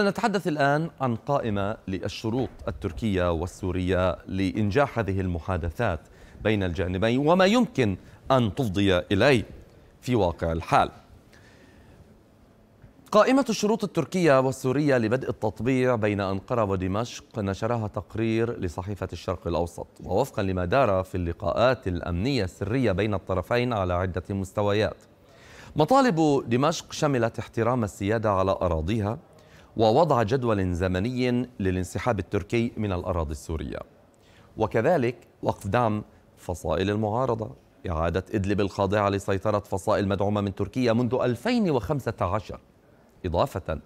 نتحدث الآن عن قائمة للشروط التركية والسورية لإنجاح هذه المحادثات بين الجانبين وما يمكن أن تفضي إليه في واقع الحال قائمة الشروط التركية والسورية لبدء التطبيع بين أنقرة ودمشق نشرها تقرير لصحيفة الشرق الأوسط ووفقا لما دار في اللقاءات الأمنية السرية بين الطرفين على عدة مستويات مطالب دمشق شملت احترام السيادة على أراضيها ووضع جدول زمني للانسحاب التركي من الأراضي السورية وكذلك وقف دعم فصائل المعارضة إعادة إدلب الخاضعة لسيطرة فصائل مدعومة من تركيا منذ 2015 إضافة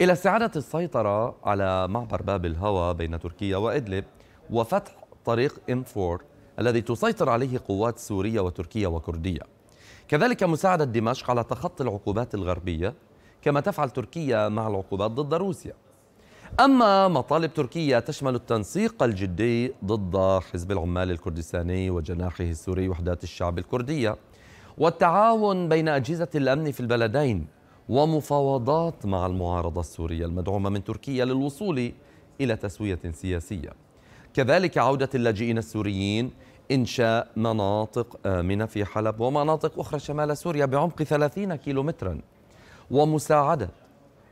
إلى استعادة السيطرة على معبر باب الهوى بين تركيا وإدلب وفتح طريق إم 4 الذي تسيطر عليه قوات سورية وتركية وكردية كذلك مساعدة دمشق على تخطي العقوبات الغربية كما تفعل تركيا مع العقوبات ضد روسيا أما مطالب تركيا تشمل التنسيق الجدي ضد حزب العمال الكردستاني وجناحه السوري وحدات الشعب الكردية والتعاون بين أجهزة الأمن في البلدين ومفاوضات مع المعارضة السورية المدعومة من تركيا للوصول إلى تسوية سياسية كذلك عودة اللاجئين السوريين إنشاء مناطق آمنة في حلب ومناطق أخرى شمال سوريا بعمق 30 كيلومتراً ومساعدة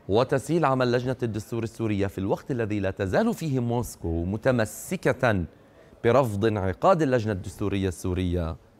وتسهيل عمل لجنة الدستور السورية في الوقت الذي لا تزال فيه موسكو متمسكة برفض انعقاد اللجنة الدستورية السورية